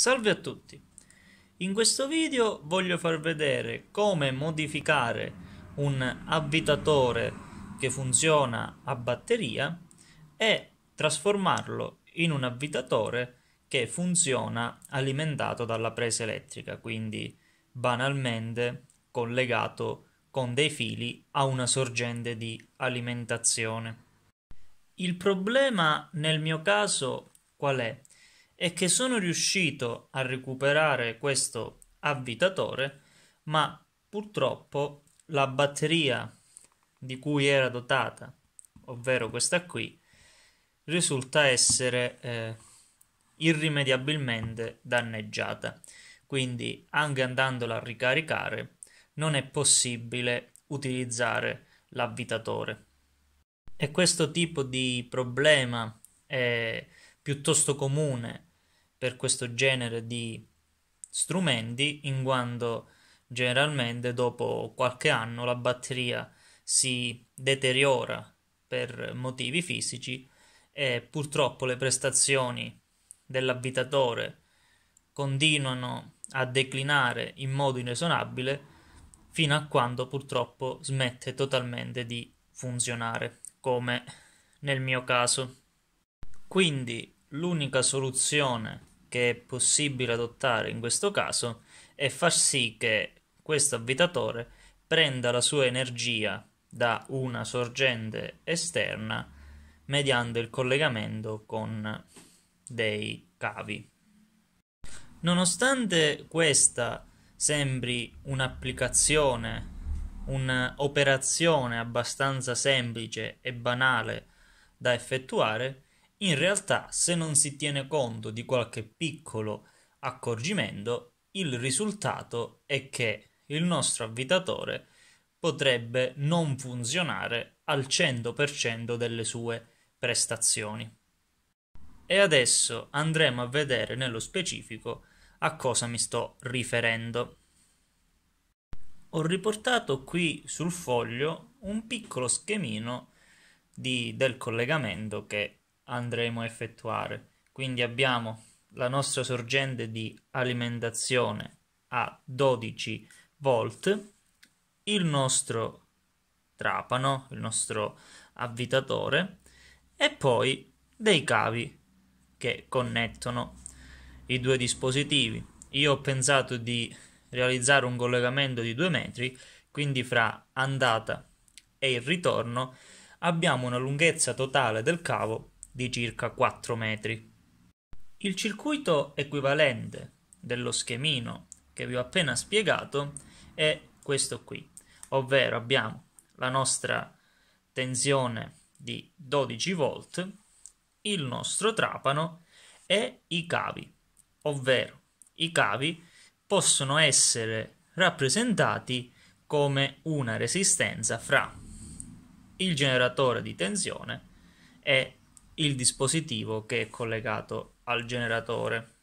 Salve a tutti! In questo video voglio far vedere come modificare un avvitatore che funziona a batteria e trasformarlo in un avvitatore che funziona alimentato dalla presa elettrica, quindi banalmente collegato con dei fili a una sorgente di alimentazione. Il problema nel mio caso qual è? è che sono riuscito a recuperare questo avvitatore, ma purtroppo la batteria di cui era dotata, ovvero questa qui, risulta essere eh, irrimediabilmente danneggiata. Quindi anche andandola a ricaricare non è possibile utilizzare l'avvitatore. E questo tipo di problema è piuttosto comune per questo genere di strumenti, in quanto generalmente dopo qualche anno la batteria si deteriora per motivi fisici e purtroppo le prestazioni dell'avvitatore continuano a declinare in modo inesorabile fino a quando purtroppo smette totalmente di funzionare, come nel mio caso. Quindi l'unica soluzione che è possibile adottare in questo caso è far sì che questo avvitatore prenda la sua energia da una sorgente esterna mediante il collegamento con dei cavi. Nonostante questa sembri un'applicazione, un'operazione abbastanza semplice e banale da effettuare, in realtà, se non si tiene conto di qualche piccolo accorgimento, il risultato è che il nostro avvitatore potrebbe non funzionare al 100% delle sue prestazioni. E adesso andremo a vedere nello specifico a cosa mi sto riferendo. Ho riportato qui sul foglio un piccolo schemino di, del collegamento che andremo a effettuare. Quindi abbiamo la nostra sorgente di alimentazione a 12 volt, il nostro trapano, il nostro avvitatore e poi dei cavi che connettono i due dispositivi. Io ho pensato di realizzare un collegamento di due metri, quindi fra andata e il ritorno abbiamo una lunghezza totale del cavo di circa 4 metri. Il circuito equivalente dello schemino che vi ho appena spiegato è questo qui, ovvero abbiamo la nostra tensione di 12 volt, il nostro trapano e i cavi, ovvero i cavi possono essere rappresentati come una resistenza fra il generatore di tensione e il dispositivo che è collegato al generatore.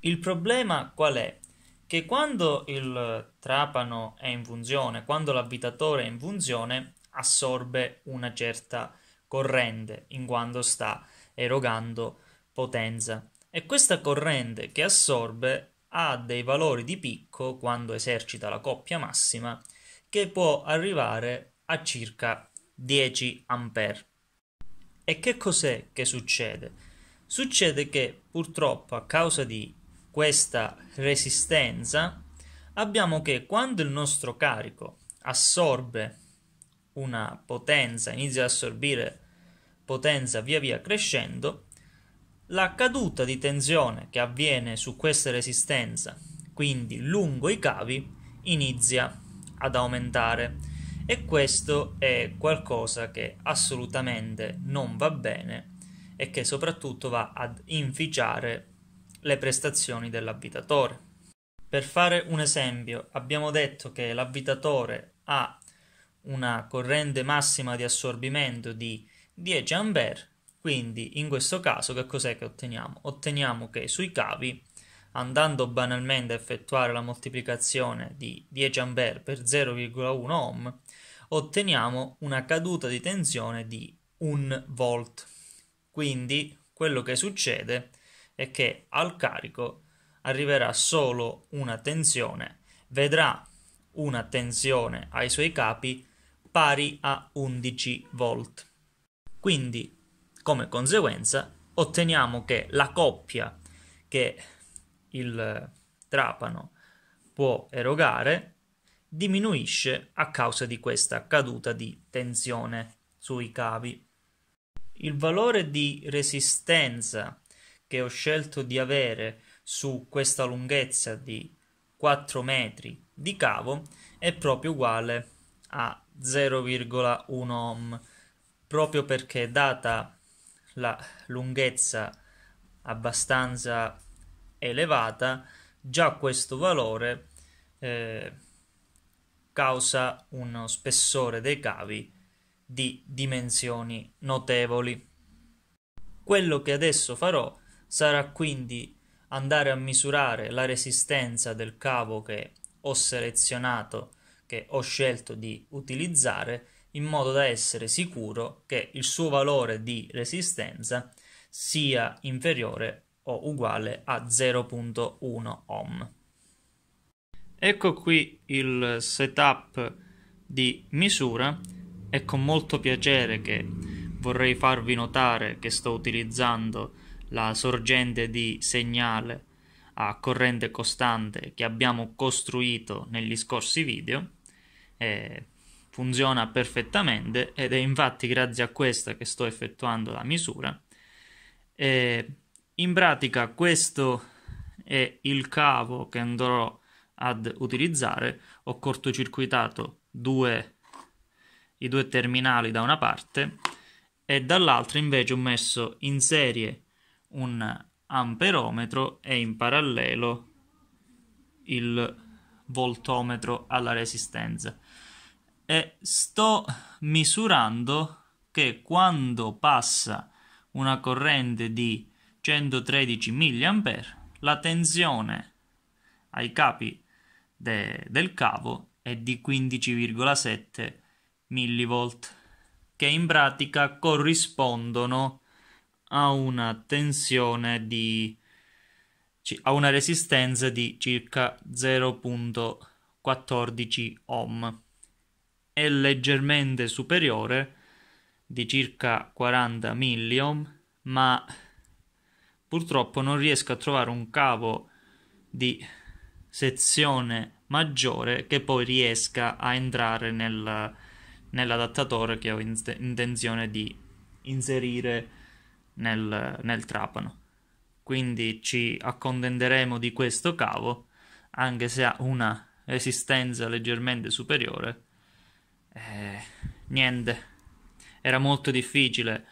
Il problema qual è? Che quando il trapano è in funzione, quando l'avvitatore è in funzione, assorbe una certa corrente in quanto sta erogando potenza. E questa corrente che assorbe ha dei valori di picco quando esercita la coppia massima che può arrivare a circa 10 ampere. E che cos'è che succede? Succede che purtroppo a causa di questa resistenza abbiamo che quando il nostro carico assorbe una potenza, inizia ad assorbire potenza via via crescendo, la caduta di tensione che avviene su questa resistenza, quindi lungo i cavi, inizia ad aumentare e questo è qualcosa che assolutamente non va bene e che soprattutto va ad inficiare le prestazioni dell'abitatore. Per fare un esempio, abbiamo detto che l'abitatore ha una corrente massima di assorbimento di 10 A, quindi in questo caso che cos'è che otteniamo? Otteniamo che sui cavi andando banalmente a effettuare la moltiplicazione di 10 A per 0,1 ohm, otteniamo una caduta di tensione di 1 volt. Quindi quello che succede è che al carico arriverà solo una tensione, vedrà una tensione ai suoi capi pari a 11 volt. Quindi, come conseguenza, otteniamo che la coppia che il Trapano può erogare diminuisce a causa di questa caduta di tensione sui cavi. Il valore di resistenza che ho scelto di avere su questa lunghezza di 4 metri di cavo è proprio uguale a 0,1 ohm proprio perché data la lunghezza abbastanza elevata, già questo valore eh, causa uno spessore dei cavi di dimensioni notevoli. Quello che adesso farò sarà quindi andare a misurare la resistenza del cavo che ho selezionato, che ho scelto di utilizzare, in modo da essere sicuro che il suo valore di resistenza sia inferiore o uguale a 0.1 ohm. Ecco qui il setup di misura è con molto piacere che vorrei farvi notare che sto utilizzando la sorgente di segnale a corrente costante che abbiamo costruito negli scorsi video eh, funziona perfettamente ed è infatti grazie a questa che sto effettuando la misura eh, in pratica questo è il cavo che andrò ad utilizzare. Ho cortocircuitato due, i due terminali da una parte e dall'altra invece ho messo in serie un amperometro e in parallelo il voltometro alla resistenza e sto misurando che quando passa una corrente di 113 mA, la tensione ai capi de, del cavo è di 15,7 mV, che in pratica corrispondono a una tensione di a una resistenza di circa 0.14 ohm è leggermente superiore di circa 40 milliohm ma purtroppo non riesco a trovare un cavo di sezione maggiore che poi riesca a entrare nel, nell'adattatore che ho in, intenzione di inserire nel, nel trapano quindi ci accontenteremo di questo cavo anche se ha una resistenza leggermente superiore eh, niente era molto difficile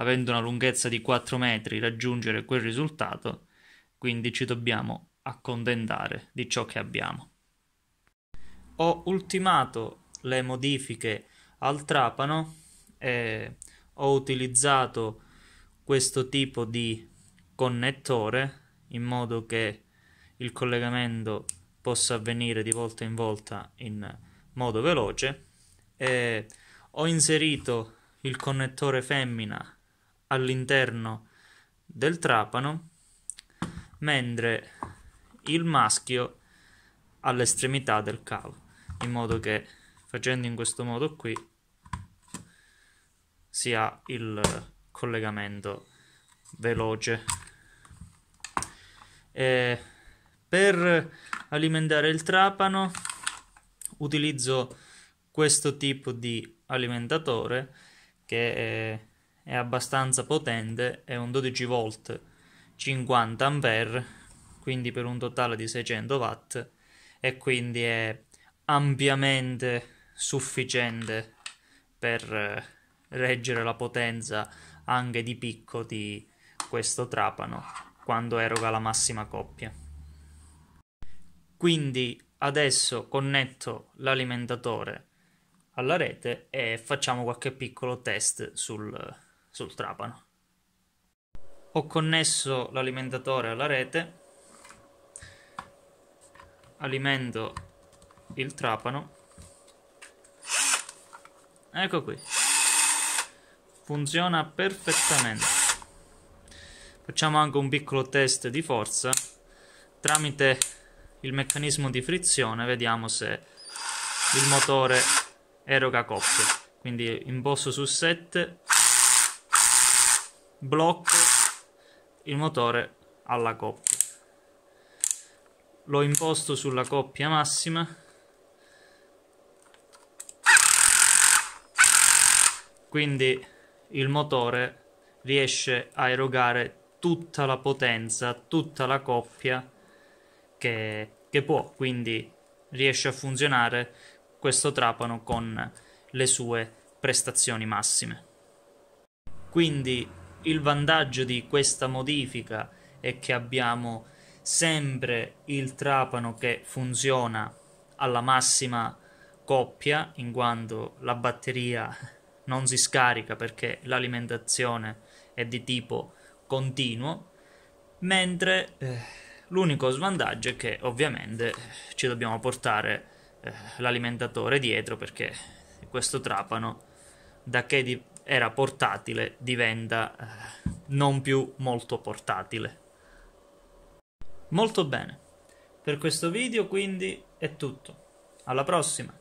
avendo una lunghezza di 4 metri, raggiungere quel risultato, quindi ci dobbiamo accontentare di ciò che abbiamo. Ho ultimato le modifiche al trapano e ho utilizzato questo tipo di connettore in modo che il collegamento possa avvenire di volta in volta in modo veloce e ho inserito il connettore femmina all'interno del trapano, mentre il maschio all'estremità del cavo, in modo che facendo in questo modo qui si ha il collegamento veloce. E per alimentare il trapano utilizzo questo tipo di alimentatore che è è abbastanza potente, è un 12 volt 50 ampere, quindi per un totale di 600 watt e quindi è ampiamente sufficiente per eh, reggere la potenza anche di picco di questo trapano quando eroga la massima coppia. Quindi adesso connetto l'alimentatore alla rete e facciamo qualche piccolo test sul sul trapano. Ho connesso l'alimentatore alla rete, alimento il trapano. Ecco qui. Funziona perfettamente. Facciamo anche un piccolo test di forza tramite il meccanismo di frizione vediamo se il motore eroga coppia quindi imposto su 7 blocco il motore alla coppia lo imposto sulla coppia massima quindi il motore riesce a erogare tutta la potenza tutta la coppia che, che può quindi riesce a funzionare questo trapano con le sue prestazioni massime quindi il vantaggio di questa modifica è che abbiamo sempre il trapano che funziona alla massima coppia, in quanto la batteria non si scarica perché l'alimentazione è di tipo continuo, mentre eh, l'unico svantaggio è che ovviamente ci dobbiamo portare eh, l'alimentatore dietro perché questo trapano da che, di, era portatile diventa eh, non più molto portatile. Molto bene, per questo video quindi è tutto. Alla prossima!